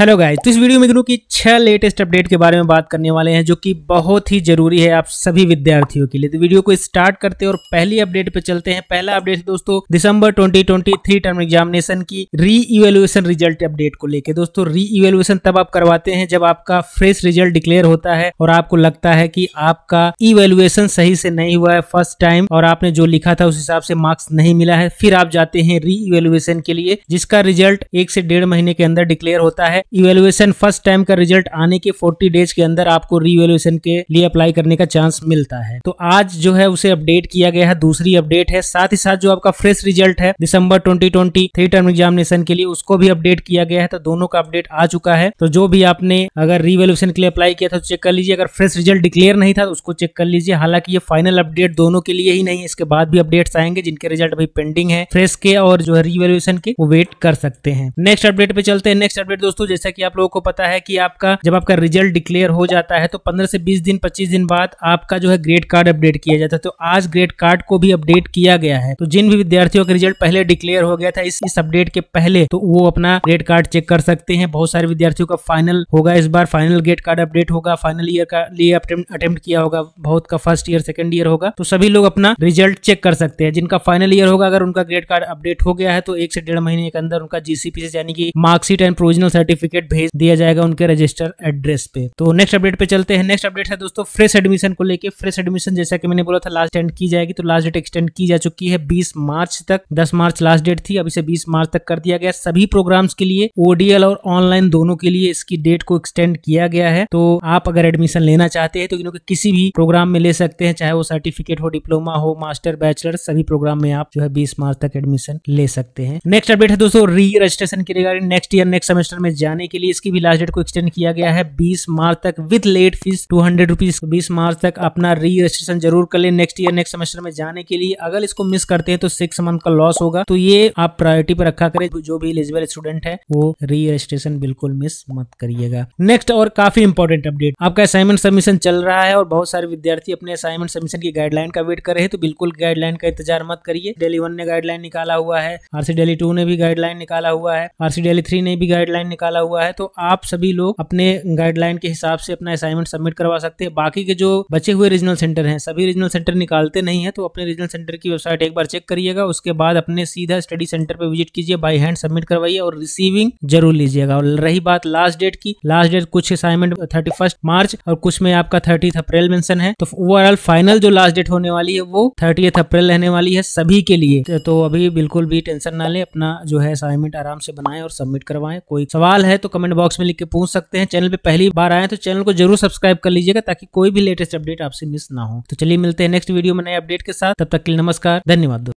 hello guys तो इस video में गुरु की छह लेटेस्ट अपडेट के बारे में बात करने वाले हैं जो कि बहुत ही जरूरी है आप सभी विद्यार्थियों के लिए तो वीडियो को स्टार्ट करते हैं और पहली अपडेट पे चलते हैं पहला अपडेट है दोस्तों दिसंबर 2023 टर्म एग्जामिनेशन की री इवेल्युएशन रिजल्ट अपडेट को लेकर दोस्तों री इवेल्युएशन तब आप करवाते हैं जब आपका फ्रेश रिजल्ट डिक्लेयर होता है और आपको लगता है की आपका इवेल्युएशन सही से नहीं हुआ है फर्स्ट टाइम और आपने जो लिखा था उस हिसाब से मार्क्स नहीं मिला है फिर आप जाते हैं री इवेल्युएशन के लिए जिसका रिजल्ट एक से डेढ़ महीने के अंदर डिक्लेयर होता है इवेल्युएशन फर्स्ट टाइम का रिजल्ट आने के 40 डेज के अंदर आपको रीवेल्युएशन के लिए अप्लाई करने का चांस मिलता है तो आज जो है उसे अपडेट किया गया है दूसरी अपडेट है साथ ही साथ जो आपका फ्रेश रिजल्ट है दिसंबर 2020 ट्वेंटी थ्री टर्म एग्जामिनेशन के लिए उसको भी अपडेट किया गया है तो दोनों का अपडेट आ चुका है तो जो भी आपने अगर रीवेल्युएशन के लिए अप्लाई किया था तो चेक कर लीजिए अगर फ्रेश रिजल्ट डिक्लेयर नहीं था तो उसको चेक कर लीजिए हालांकि ये फाइनल अपडेट दोनों के लिए ही नहीं है इसके बाद भी अपडेट आएंगे जिनके रिजल्ट अभी पेंडिंग है फ्रेश के और जो है रीवेल्युएशन के वो वेट कर सकते हैं नेक्स्ट अपडेट पे चलते हैं नेक्स्ट अपडेट दोस्तों जैसा कि आप लोगों को पता है कि आपका जब आपका रिजल्ट डिक्लेयर हो जाता है तो पंद्रह से बीस दिन पच्चीस दिन बाद आपका जो है ग्रेड कार्ड अपडेट किया जाता है तो आज ग्रेड कार्ड को भी अपडेट किया गया है तो जिन भी विद्यार्थियों का रिजल्ट पहले डिक्लेयर हो गया था इस, इस अपडेट के पहले तो वो अपना ग्रेड कार्ड चेक कर सकते हैं बहुत सारे विद्यार्थियों का फाइनल होगा इस बार फाइनल ग्रेड कार्ड अपडेट होगा फाइनल ईयर का लिए अटेम्प्ट किया होगा बहुत का फर्स्ट ईयर सेकेंड ईयर होगा तो सभी लोग अपना रिजल्ट चेक कर सकते हैं जिनका फाइनल ईयर होगा अगर उनका ग्रेड कार्ड अपडेट हो गया है तो एक से डेढ़ महीने के अंदर उनका जीसीपी से यानी कि marksheet and provisional certificate certificate भेज दिया जाएगा उनके रजिस्टर एड्रेस पे तो नेक्स्ट अपडेट पे चलते हैं नेक्स्ट अपडेट है दोस्तों फ्रेश एडमिशन को लेकर फ्रेश एडमिशन जैसा कि मैंने बोला था लास्ट एंड की जाएगी तो लास्ट डेट एक्सटेंड की जा चुकी है बीस मार्च तक दस मार्च लास्ट डेट थी अब इसे बीस मार्च तक कर दिया गया सभी प्रोग्राम्स के लिए ओडीएल और ऑनलाइन दोनों के लिए इसकी डेट को एक्सटेंड किया गया है तो आप अगर एडमिशन लेना चाहते हैं तो इनके किसी भी प्रोग्राम में ले सकते हैं चाहे वो सर्टिफिकेट हो डिप्लोमा हो मास्टर बैचलर सभी प्रोग्राम में आप जो है बीस मार्च तक एडमिशन ले सकते हैं नेक्स्ट अपडेट है दोस्तों री रजिस्ट्रेशन के regarding next year next semester में जाए बढ़ाने के लिए इसकी भी लास्ट डेट को एक्सटेंड किया गया है बीस मार्च तक with late fee two hundred rupees बीस मार्च तक अपना री रजिस्ट्रेशन जरूर कर ले नेक्स्ट ईयर नेक्स्ट सेमेस्टर में जाने के लिए अगर इसको मिस करते हैं तो सिक्स मंथ का लॉस होगा तो ये आप प्रायोरिटी पर रखा करें जो भी एलिजिबल स्टूडेंट है वो री रजिस्ट्रेशन बिल्कुल मिस मत करिएगा नेक्स्ट और काफी इंपॉर्टेंट अपडेट आपका असाइनमेंट सबमिशन चल रहा है और बहुत सारे विद्यार्थी अपने असाइनमेंट सबमिशन की गाइडलाइन का वेट कर रहे हैं तो बिल्कुल गाइडलाइन का इंतजार मत करिए डेली वन ने गाइडलाइन निकाला हुआ है आरसी डेली टू ने भी गाइडलाइन निकाला हुआ है आरसी डेली थ्री ने भी गाइडलाइन निकाला हुआ है तो आप सभी लोग अपने गाइडलाइन के हिसाब से अपना असाइनमेंट सबमिट करवा सकते हैं बाकी के जो बचे हुए रीजनल सेंटर हैं सभी रीजनल सेंटर निकालते नहीं है तो अपने रीजनल सेंटर की वेबसाइट एक बार चेक करिएगा उसके बाद अपने सीधा स्टडी सेंटर पर विजिट कीजिए बाई हैंड सबमिट करवाइए और रिसीविंग जरूर लीजिएगा और रही बात लास्ट डेट की लास्ट डेट कुछ असाइनमेंट थर्टी मार्च और कुछ में आपका थर्टी अप्रैल मेंशन है तो ओवरऑल फाइनल जो लास्ट डेट होने वाली है वो थर्टी अप्रैल रहने वाली है सभी के लिए तो अभी बिल्कुल भी टेंशन ना ले अपना जो है असाइनमेंट आराम से बनाए और सबमिट करवाएं कोई सवाल है है तो कमेंट बॉक्स में लिख के पूछ सकते हैं चैनल पर पहली बार आए तो चैनल को जरूर सब्सक्राइब कर लीजिएगा ताकि कोई भी लेटेस्ट अपडेट आपसे मिस ना हो तो चलिए मिलते हैं नेक्स्ट वीडियो में नए अपडेट के साथ तब तक के लिए नमस्कार धन्यवाद